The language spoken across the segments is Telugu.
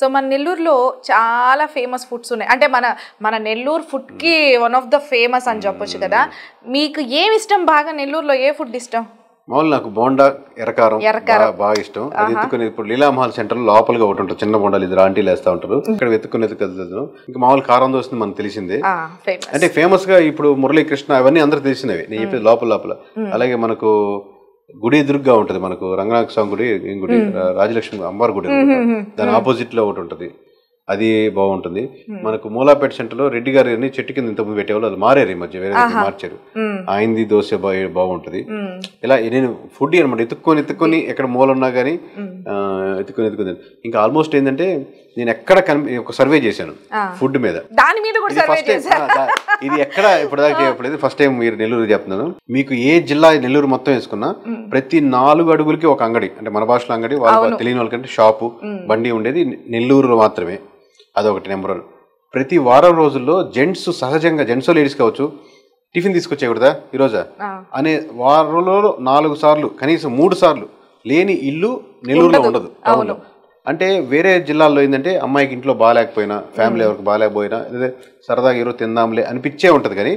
సో మన నెల్లూరులో చాలా ఫేమస్ ఫుడ్స్ ఉన్నాయి అంటే మన మన నెల్లూరు ఫుడ్కి వన్ ఆఫ్ ద ఫేమస్ అని చెప్పొచ్చు కదా hmm. మీకు ఏమి ఇష్టం బాగా నెల్లూరులో ఏ ఫుడ్ ఇష్టం మామూలు నాకు బోండా ఎరకారం బాగా ఇష్టం అది ఎత్తుకుని ఇప్పుడు లీలా మహల్ సెంటర్ లోపలగా ఒకటి ఉంటుంది చిన్న బోండాలు ఇద్దరు ఆంటీలు వేస్తూ ఉంటారు hmm. ఇక్కడ వెతుక్కుని కదా ఇంకా మామూలు కారం దోస్తుంది మనకు తెలిసిందే అంటే ఫేమస్ గా ఇప్పుడు మురళీకృష్ణ అవన్నీ అందరూ తెలిసినవి నేను hmm. చెప్పేది లోపల లోపల అలాగే మనకు గుడి ఎదురుగా ఉంటుంది మనకు రంగనాథ స్వామి గుడి గుడి రాజలక్ష్మి అమ్మవారి గుడి దాని ఆపోజిట్ లో ఒకటి ఉంటుంది అది బాగుంటుంది మనకు మూలాపేట సెంటర్లో రెడ్డి గారు అని చెట్టు కింద ఇంతకుముందు పెట్టేవాళ్ళు అది మారారు ఈ మధ్య వేరే మార్చారు ఆయనది దోశ బాగుంటుంది ఇలా నేను ఫుడ్ అనమాట ఎత్తుక్కొని ఎత్తుక్కొని ఎక్కడ మూల ఉన్నా కానీ ఎత్తుకొని ఎత్తుకొని ఇంకా ఆల్మోస్ట్ ఏంటంటే నేను ఎక్కడ ఒక సర్వే చేశాను ఫుడ్ మీద దాని మీద ఇది ఎక్కడ ఇప్పటిదాకా చేయలేదు ఫస్ట్ టైం మీరు నెల్లూరు చెప్తున్నాను మీకు ఏ జిల్లా నెల్లూరు మొత్తం వేసుకున్నా ప్రతి నాలుగు అడుగులకి ఒక అంగడి అంటే మన భాషలో అంగడి వాళ్ళు తెలియని వాళ్ళకంటే షాపు బండి ఉండేది నెల్లూరులో మాత్రమే అదొకటి నెంబర్ వన్ ప్రతి వారం రోజుల్లో జెంట్స్ సహజంగా జెంట్స్ లేడీస్ కావచ్చు టిఫిన్ తీసుకొచ్చేయకూడదా ఈరోజా అనే వారంలో నాలుగు సార్లు కనీసం మూడు సార్లు లేని ఇల్లు నెల్లూరులో ఉండదు టౌన్లో అంటే వేరే జిల్లాల్లో ఏంటంటే అమ్మాయికి ఇంట్లో బాగాలేకపోయినా ఫ్యామిలీ hmm. ఎవరికి బాగాలేకపోయినా లేదా సరదాగా ఈరోజు తిందాంలే అనిపించే ఉంటుంది కానీ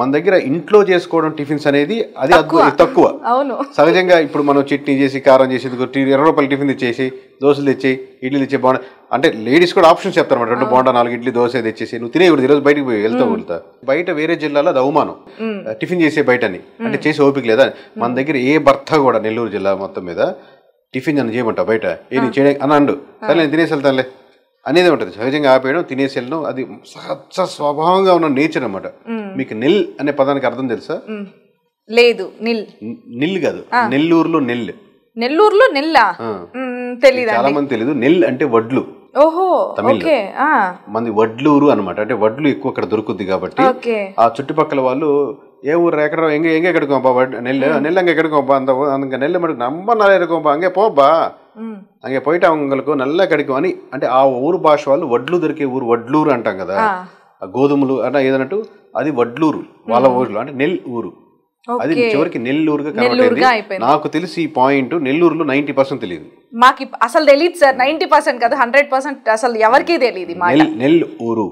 మన దగ్గర ఇంట్లో చేసుకోవడం టిఫిన్స్ అనేది అది తక్కువ అవును సహజంగా ఇప్పుడు మనం చట్నీ చేసి కారం చేసి ఇరవై రూపాయలు టిఫిన్ తెచ్చేసి దోశలు తెచ్చి ఇడ్లీ తెచ్చి బాగుండ అంటే లేడీస్ కూడా ఆప్షన్స్ చెప్తారు రెండు బాగుండా నాలుగు ఇడ్లీ దోశ తెచ్చేసి నువ్వు తినేయకూడదు ఈరోజు బయటకు పోయి వెళ్తా hmm. వెళ్తా బయట వేరే జిల్లాలో అది అవమానం hmm. టిఫిన్ చేసే బయటని అంటే చేసే ఓపిక లేదా మన దగ్గర ఏ భర్త కూడా నెల్లూరు జిల్లా మొత్తం మీద టిఫిన్ అని చేయమంటా బయట ఏ నేను చేయడానికి అని అండు తల్లి నేను తినేసి వెళ్తానులే అనేది ఉంటుంది సహజంగా ఆపేయడం తినేసి వెళ్ళడం అది సహజ స్వభావంగా ఉన్న నేచర్ అనమాట మీకు నెల్ అనే పదానికి అర్థం తెలుసా లేదు నిల్ నిల్ కాదు నెల్లూరులో నెల్ నెల్లూరులో నెల్ తెలియదు చాలా మంది తెలియదు నెల్ అంటే వడ్లు ఓహో తమిళ మంది వడ్లూరు అనమాట అంటే వడ్లు ఎక్కువ అక్కడ దొరుకుద్ది కాబట్టి ఆ చుట్టుపక్కల వాళ్ళు ஏ ஊர் எக்கடோ எங்கே எங்கே கிடைக்கும்ப்பா நெல் நெல் அங்கே கிடைக்கும்ப்பா அந்த அந்த நெல் மட்டும் நம்ம நிறைய இருக்கும்ப்பா அங்கே போப்பா అங்கே పోయిట అవங்களுக்கு నల్ల కడికి అని అంటే ఆ ఊరు భాష వాళ్ళు వడ్లు దొరికే ఊరు వడ్లూరు అంటాం కదా గోధుమలు అంటే ఏదన్నట్టు అది వడ్లూరు వాళ్ళ ఊరిలో అంటే నెల్ ఊరు అది చివరికి నెల్లూరుగా నెల్లూరుగా అయిపోయింది నాకు తెలిసి ఈ పాయింట్ నెల్లూరులో నైన్టీ పర్సెంట్ తెలియదు మాకు అసలు తెలియదు సార్ నైన్టీ పర్సెంట్ కదా హండ్రెడ్ పర్సెంట్ అసలు ఎవరికి తెలియదు నెల్లు ఊరు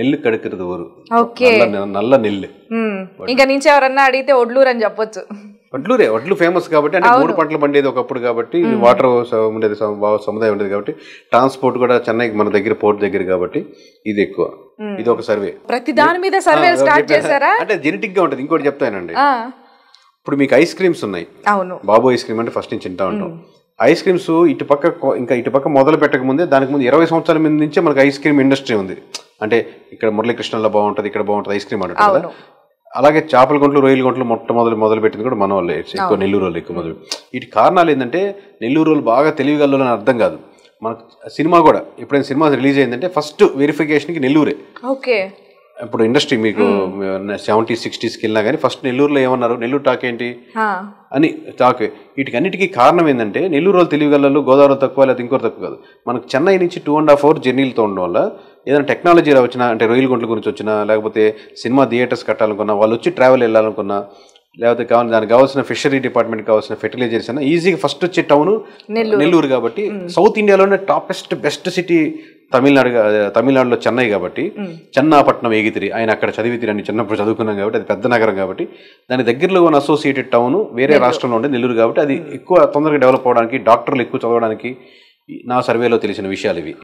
నెల్లు కడుక్கிறது ఊరు ఓకే నల్ల నెల్లు ఇంకా నుంచి ఎవరన్నా అడిగితే ఒడ్లూరు అని చెప్పొచ్చు వడ్లురే వడ్లు ఫేమస్ కాబట్టి అంటే మూడు పంటలు పండేది ఒకప్పుడు కాబట్టి వాటర్ ఉండేది సముదాయం ఉండేది కాబట్టి ట్రాన్స్పోర్ట్ కూడా చెన్నై మన దగ్గర పోర్ట్ దగ్గర కాబట్టి ఇది ఎక్కువ ఇది ఒక సర్వే ప్రతి దాని మీద సర్వే స్టార్ట్ చేశారా అంటే జెనెటిక్ గా ఉంటుంది ఇంకోటి చెప్తానండి ఇప్పుడు మీకు ఐస్ క్రీమ్స్ ఉన్నాయి అవును బాబు ఐస్ క్రీమ్ అంటే ఫస్ట్ నుంచి తింటా ఉంటాం ఐస్ క్రీమ్స్ ఇటు పక్క ఇంకా ఇటు పక్క మొదలు పెట్టక ముందే దానికి ముందు ఇరవై సంవత్సరాల ముందు నుంచే మనకి ఐస్ క్రీమ్ ఇండస్ట్రీ ఉంది అంటే ఇక్కడ మురళీకృష్ణలో బాగుంటుంది ఇక్కడ బాగుంటుంది ఐస్ క్రీమ్ అంటారు కదా అలాగే చేపల గుంట్లు రొయ్యల గుంట్లు మొట్టమొదటి మొదలు పెట్టింది కూడా మన వాళ్ళే ఎక్కువ నెల్లూరు వాళ్ళు ఎక్కువ మొదలు వీటి కారణాలు ఏంటంటే నెల్లూరు వాళ్ళు బాగా తెలివిగలని అర్థం కాదు మన సినిమా కూడా ఎప్పుడైనా సినిమా రిలీజ్ అయిందంటే ఫస్ట్ వెరిఫికేషన్కి నెల్లూరే ఓకే ఇప్పుడు ఇండస్ట్రీ మీకు సెవెంటీ సిక్స్టీస్కి వెళ్ళినా కానీ ఫస్ట్ నెల్లూరులో ఏమన్నారు నెల్లూరు టాక్ ఏంటి అని టాక్ వీటికి అన్నిటికీ కారణం ఏంటంటే నెల్లూరు వాళ్ళు తెలివిగలలు గోదావరి తక్కువ లేదా ఇంకోరు తక్కువ కాదు మనకు చెన్నై నుంచి టూ అండ్ హాఫ్ అవర్ జర్నీలతో ఉండడం వల్ల ఏదైనా టెక్నాలజీలో వచ్చినా అంటే రొయ్యల గుంటల గురించి వచ్చినా లేకపోతే సినిమా థియేటర్స్ కట్టాలనుకున్నా వాళ్ళు వచ్చి ట్రావెల్ వెళ్ళాలనుకున్నా లేకపోతే కావాలి దానికి కావాల్సిన ఫిషరీ డిపార్ట్మెంట్ కావాల్సిన ఫెర్టిలైజర్స్ అయినా ఈజీగా ఫస్ట్ వచ్చే టౌన్ నెల్లూరు కాబట్టి సౌత్ ఇండియాలోనే టాపెస్ట్ బెస్ట్ సిటీ తమిళనాడు తమిళనాడులో చెన్నై కాబట్టి చెన్నాపట్నం ఏగితిరి ఆయన అక్కడ చదివితిరి అని చిన్నప్పుడు చదువుకున్నాం కాబట్టి అది పెద్ద నగరం కాబట్టి దాని దగ్గరలో ఉన్న అసోసియేటెడ్ టౌన్ వేరే రాష్ట్రంలో ఉండే నెల్లూరు కాబట్టి అది ఎక్కువ తొందరగా డెవలప్ అవడానికి డాక్టర్లు ఎక్కువ చదవడానికి నా సర్వేలో తెలిసిన విషయాలు ఇవి